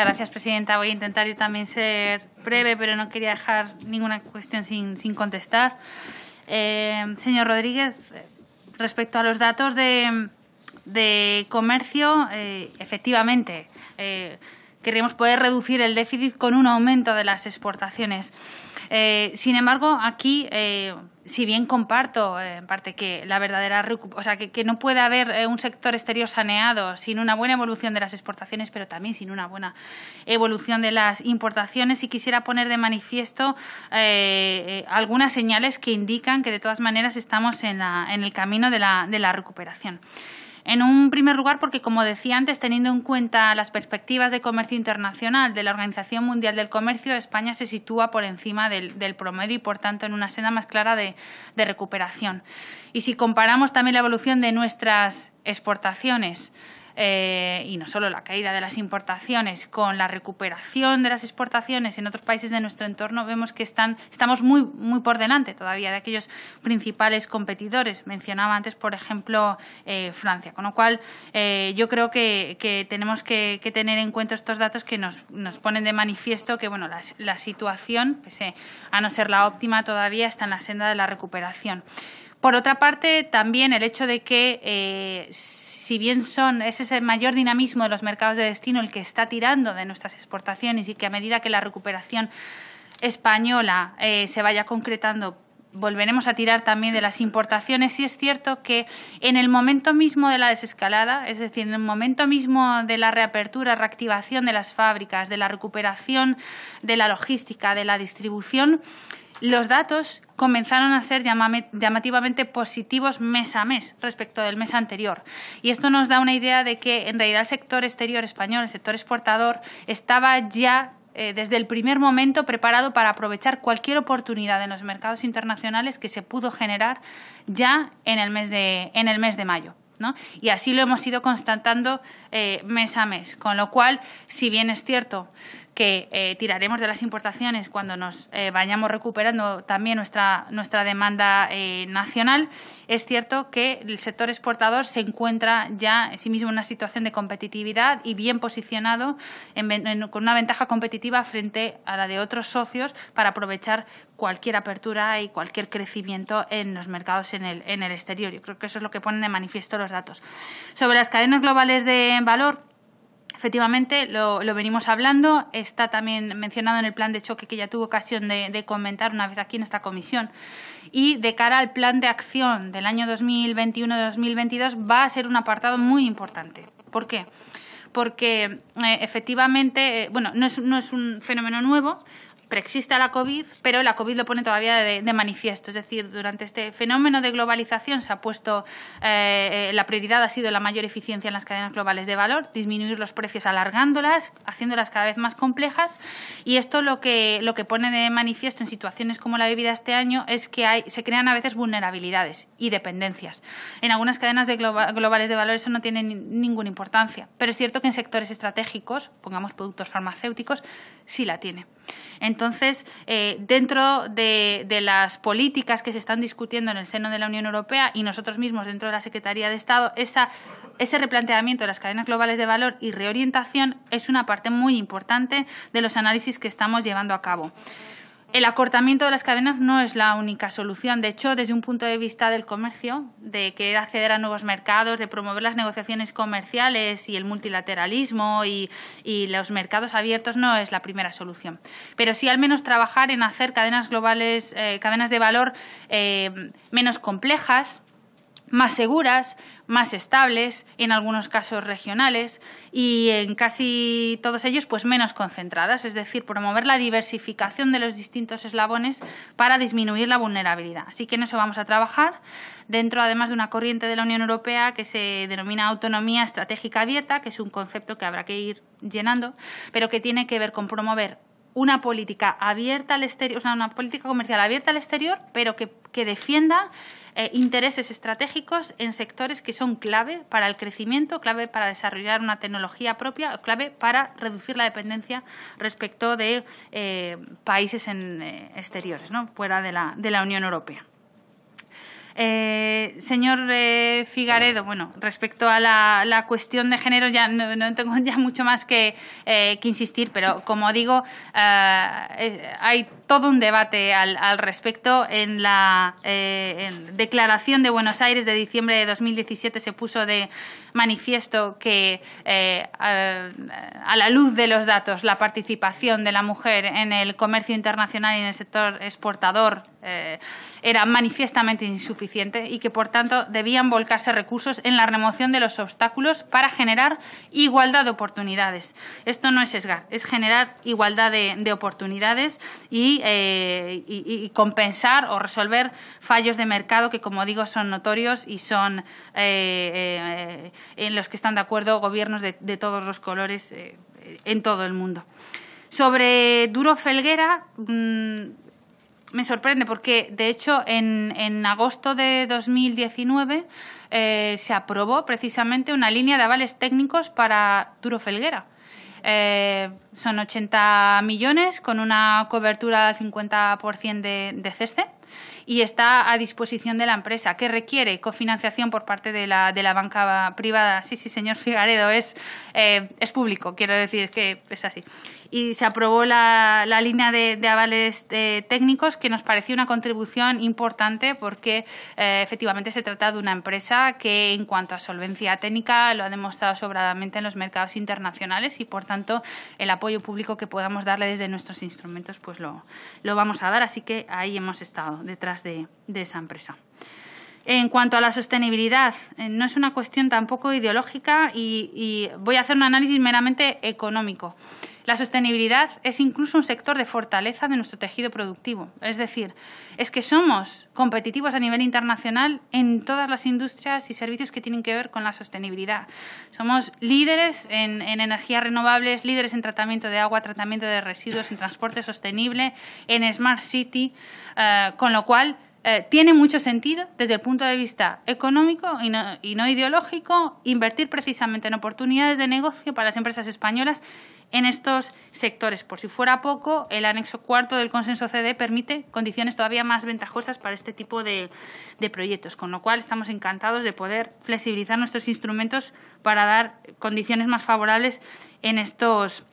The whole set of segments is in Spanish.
Gracias, Presidenta. Voy a intentar yo también ser breve, pero no quería dejar ninguna cuestión sin, contestar. Eh, señor Rodríguez, respecto a los datos de, comercio, eh, efectivamente, eh, queremos poder reducir el déficit con un aumento de las exportaciones. Eh, sin embargo, aquí, eh, si bien comparto eh, en parte que la verdadera, o sea, que, no puede haber un sector exterior saneado sin una buena evolución de las exportaciones, pero también sin una buena evolución de las importaciones, y quisiera poner de manifiesto algunas señales que indican que de todas maneras estamos en, el camino de la recuperación. En un primer lugar, porque como decía antes, teniendo en cuenta las perspectivas de comercio internacional de la Organización Mundial del Comercio, España se sitúa por encima del, promedio y, por tanto, en una senda más clara de recuperación. Y si comparamos también la evolución de nuestras exportaciones eh, y no solo la caída de las importaciones, con la recuperación de las exportaciones en otros países de nuestro entorno, vemos que están, estamos muy, muy por delante todavía de aquellos principales competidores. Mencionaba antes, por ejemplo, eh, Francia, con lo cual eh, yo creo que, tenemos que, tener en cuenta estos datos que nos, ponen de manifiesto que bueno, la, situación, pese a no ser la óptima, todavía está en la senda de la recuperación. Por otra parte, también el hecho de que, eh, si bien son, es ese mayor dinamismo de los mercados de destino el que está tirando de nuestras exportaciones y que a medida que la recuperación española eh, se vaya concretando, volveremos a tirar también de las importaciones. sí es cierto que en el momento mismo de la desescalada, es decir, en el momento mismo de la reapertura, reactivación de las fábricas, de la recuperación de la logística, de la distribución, los datos comenzaron a ser llamativamente positivos mes a mes respecto del mes anterior. Y esto nos da una idea de que en realidad el sector exterior español, el sector exportador, estaba ya eh, desde el primer momento preparado para aprovechar cualquier oportunidad en los mercados internacionales que se pudo generar ya en el mes de, en el mes de mayo. Y así lo hemos ido constatando eh, mes a mes. Con lo cual, si bien es cierto que eh, tiraremos de las importaciones cuando nos eh, vayamos recuperando también nuestra, demanda eh, nacional, es cierto que el sector exportador se encuentra ya en sí mismo en una situación de competitividad y bien posicionado con una ventaja competitiva frente a la de otros socios para aprovechar cualquier apertura y cualquier crecimiento en los mercados en el, en el exterior. Yo creo que eso es lo que ponen de manifiesto los datos. Sobre las cadenas globales de valor, efectivamente lo, lo, venimos hablando, está también mencionado en el plan de choque que ya tuve ocasión de, comentar una vez aquí en esta comisión. Y de cara al plan de acción del año 2021-2022 va a ser un apartado muy importante. ¿Por qué? Porque eh, efectivamente, eh, bueno, no es, no es un fenómeno nuevo, preexiste la COVID, pero la COVID lo pone todavía de, manifiesto. Es decir, durante este fenómeno de globalización se ha puesto, eh, eh, la prioridad ha sido la mayor eficiencia en las cadenas globales de valor, disminuir los precios alargándolas, haciéndolas cada vez más complejas. Y esto lo que, lo que pone de manifiesto en situaciones como la vivida este año es que hay, se crean a veces vulnerabilidades y dependencias. En algunas cadenas globales de valor eso no tiene ninguna importancia, pero es cierto que en sectores estratégicos, pongamos productos farmacéuticos, sí la tiene. Entonces, entonces, eh, dentro de, las políticas que se están discutiendo en el seno de la Unión Europea y nosotros mismos dentro de la Secretaría de Estado, ese replanteamiento de las cadenas globales de valor y reorientación es una parte muy importante de los análisis que estamos llevando a cabo el acortamiento de las cadenas no es la única solución. De hecho, desde un punto de vista del comercio, de querer acceder a nuevos mercados, de promover las negociaciones comerciales y el multilateralismo y, los mercados abiertos, no es la primera solución. Pero sí al menos trabajar en hacer cadenas globales, eh, cadenas de valor eh, menos complejas, más seguras, más estables, en algunos casos regionales y en casi todos ellos pues menos concentradas, es decir, promover la diversificación de los distintos eslabones para disminuir la vulnerabilidad. Así que en eso vamos a trabajar dentro además de una corriente de la Unión Europea que se denomina autonomía estratégica abierta, que es un concepto que habrá que ir llenando, pero que tiene que ver con promover una política abierta al exterior, una política comercial abierta al exterior, pero que que defienda eh, intereses estratégicos en sectores que son clave para el crecimiento, clave para desarrollar una tecnología propia, clave para reducir la dependencia respecto de eh, países en, eh, exteriores, ¿no? fuera de la Unión Europea. Eh, señor eh, Figaredo, bueno, respecto a la, cuestión de género ya no, tengo ya mucho más eh, que, insistir, pero como digo, eh, hay todo un debate al, respecto. En la declaración de Buenos Aires de diciembre de 2017 se puso de manifiesto que a, la luz de los datos la participación de la mujer en el comercio internacional y en el sector exportador eh, era manifiestamente insuficiente y que, por tanto, debían volcarse recursos en la remoción de los obstáculos para generar igualdad de oportunidades. Esto no es sesgar, es generar igualdad de, oportunidades eh, y, compensar o resolver fallos de mercado que, como digo, son notorios y son eh, en los que están de acuerdo gobiernos de, todos los colores en todo el mundo. Sobre Duro Felguera, mm, me sorprende porque, de hecho, en, en agosto de 2019 eh, se aprobó precisamente una línea de avales técnicos para Duro Felguera. Eh, son 80 millones con una cobertura del 50% de, de ceste y está a disposición de la empresa, que requiere cofinanciación por parte de la, de la banca privada. Sí, sí, señor Figaredo, es, eh, es público, quiero decir que es así. Y se aprobó la, la línea de, avales eh, técnicos, que nos pareció una contribución importante porque eh, efectivamente se trata de una empresa que en cuanto a solvencia técnica lo ha demostrado sobradamente en los mercados internacionales y por tanto el apoyo público que podamos darle desde nuestros instrumentos pues lo vamos a dar. Así que ahí hemos estado detrás de, esa empresa. En cuanto a la sostenibilidad, eh, no es una cuestión tampoco ideológica y voy a hacer un análisis meramente económico. La sostenibilidad es incluso un sector de fortaleza de nuestro tejido productivo. Es decir, es que somos competitivos a nivel internacional en todas las industrias y servicios que tienen que ver con la sostenibilidad. Somos líderes en, energías renovables, líderes en tratamiento de agua, tratamiento de residuos, en transporte sostenible, en Smart City, eh, con lo cual eh, tiene mucho sentido desde el punto de vista económico y no, ideológico invertir precisamente en oportunidades de negocio para las empresas españolas en estos sectores. Por si fuera poco, el anexo cuarto del consenso CD permite condiciones todavía más ventajosas para este tipo de, proyectos, con lo cual estamos encantados de poder flexibilizar nuestros instrumentos para dar condiciones más favorables en estos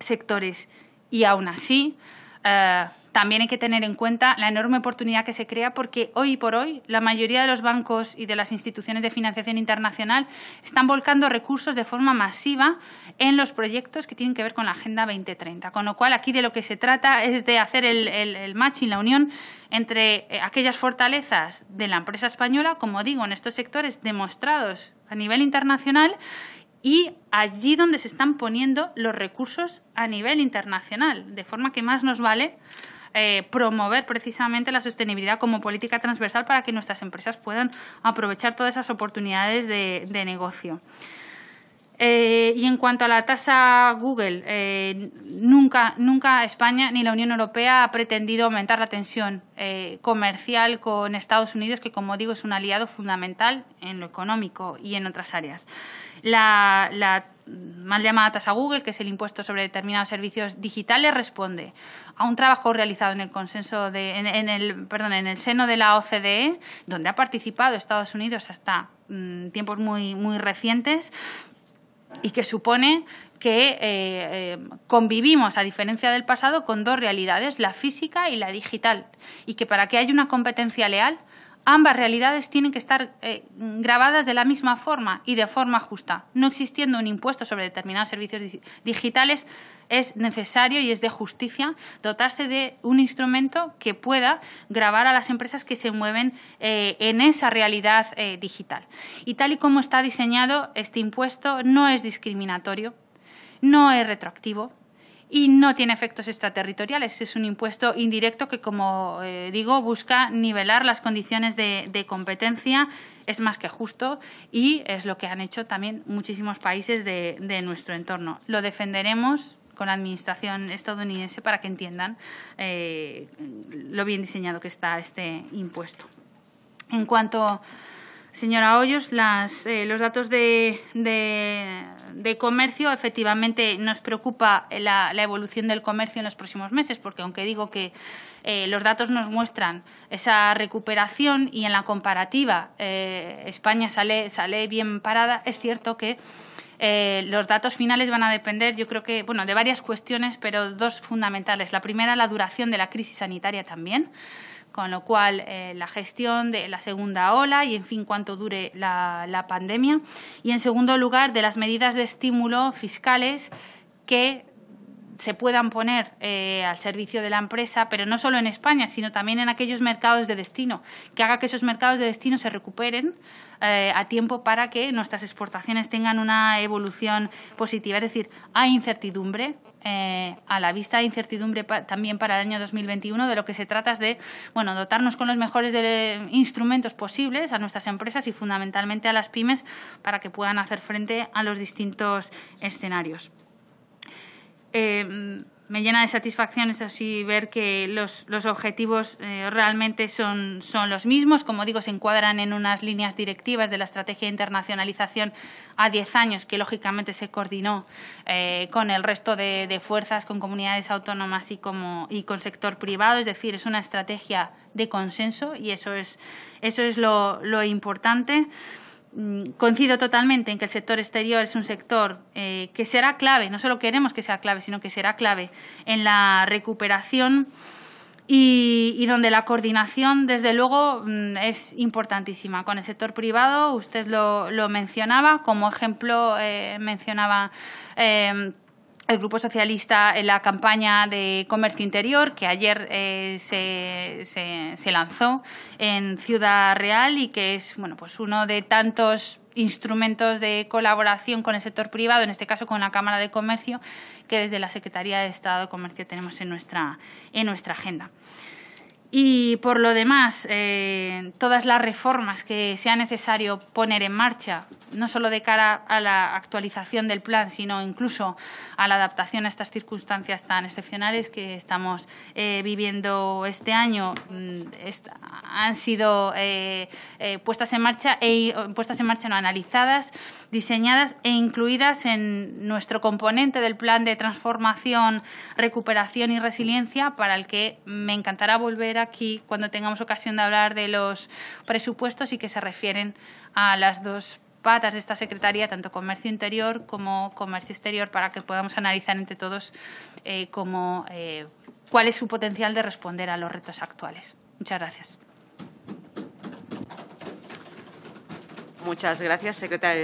sectores. Y aún así, eh, también hay que tener en cuenta la enorme oportunidad que se crea porque hoy por hoy la mayoría de los bancos y de las instituciones de financiación internacional están volcando recursos de forma masiva en los proyectos que tienen que ver con la Agenda 2030. Con lo cual, aquí de lo que se trata es de hacer el, el, el matching, la unión entre eh, aquellas fortalezas de la empresa española, como digo, en estos sectores demostrados a nivel internacional y allí donde se están poniendo los recursos a nivel internacional, de forma que más nos vale eh, promover precisamente la sostenibilidad como política transversal para que nuestras empresas puedan aprovechar todas esas oportunidades de negocio. Eh, y en cuanto a la tasa Google, eh, nunca, España ni la Unión Europea ha pretendido aumentar la tensión eh, comercial con Estados Unidos, que como digo es un aliado fundamental en lo económico y en otras áreas. La, mal llamada tasa Google, que es el impuesto sobre determinados servicios digitales, responde a un trabajo realizado en el consenso en, el, seno de la OCDE, donde ha participado Estados Unidos hasta mm, tiempos muy recientes y que supone que eh, eh, convivimos, a diferencia del pasado, con dos realidades, la física y la digital, y que para que haya una competencia leal Ambas realidades tienen que estar eh, grabadas de la misma forma y de forma justa. No existiendo un impuesto sobre determinados servicios digitales, es necesario y es de justicia dotarse de un instrumento que pueda grabar a las empresas que se mueven eh, en esa realidad eh, digital. Y tal y como está diseñado, este impuesto no es discriminatorio, no es retroactivo, y no tiene efectos extraterritoriales. Es un impuesto indirecto que, como eh, digo, busca nivelar las condiciones de, competencia. Es más que justo y es lo que han hecho también muchísimos países de, nuestro entorno. Lo defenderemos con la administración estadounidense para que entiendan eh, lo bien diseñado que está este impuesto. En cuanto Señora Hoyos, eh, los datos de, comercio, efectivamente nos preocupa la, evolución del comercio en los próximos meses, porque aunque digo que eh, los datos nos muestran esa recuperación y en la comparativa eh, España sale, bien parada, es cierto que los datos finales van a depender, yo creo que, bueno, de varias cuestiones, pero dos fundamentales. La primera, la duración de la crisis sanitaria también con lo cual eh, la gestión de la segunda ola y, en fin, cuánto dure la, la pandemia. Y, en segundo lugar, de las medidas de estímulo fiscales que se puedan poner eh, al servicio de la empresa, pero no solo en España, sino también en aquellos mercados de destino, que haga que esos mercados de destino se recuperen eh, a tiempo para que nuestras exportaciones tengan una evolución positiva. Es decir, hay incertidumbre, eh, a la vista de incertidumbre también para el año 2021. De lo que se trata es de bueno, dotarnos con los mejores instrumentos posibles a nuestras empresas y fundamentalmente a las pymes para que puedan hacer frente a los distintos escenarios. Em, me llena de satisfacción, así, ver que los, objetivos eh, realmente son, los mismos. Como digo, se encuadran en unas líneas directivas de la estrategia de internacionalización a diez años, que lógicamente se coordinó eh, con el resto de, fuerzas, con comunidades autónomas y, como, y con sector privado. Es decir, es una estrategia de consenso y eso es, eso lo importante. Mm, coincido totalmente en que el sector exterior es un sector eh, que será clave, no solo queremos que sea clave, sino que será clave en la recuperación y, donde la coordinación, desde luego, mm, es importantísima. Con el sector privado, usted lo, mencionaba, como ejemplo eh, mencionaba... Eh, el Grupo Socialista en la campaña de comercio interior que ayer eh, se, se, lanzó en Ciudad Real y que es bueno, pues uno de tantos instrumentos de colaboración con el sector privado, en este caso con la Cámara de Comercio, que desde la Secretaría de Estado de Comercio tenemos en nuestra, en nuestra agenda. Y por lo demás, eh, todas las reformas que sea necesario poner en marcha, no solo de cara a la actualización del plan, sino incluso a la adaptación a estas circunstancias tan excepcionales que estamos eh, viviendo este año, mm, han sido eh, puestas en marcha e puestas en marcha no analizadas, diseñadas e incluidas en nuestro componente del plan de transformación, recuperación y resiliencia, para el que me encantará volver a aquí cuando tengamos ocasión de hablar de los presupuestos y que se refieren a las dos patas de esta Secretaría, tanto comercio interior como comercio exterior, para que podamos analizar entre todos eh, eh, cuál es su potencial de responder a los retos actuales. Muchas gracias. Muchas gracias, secretaria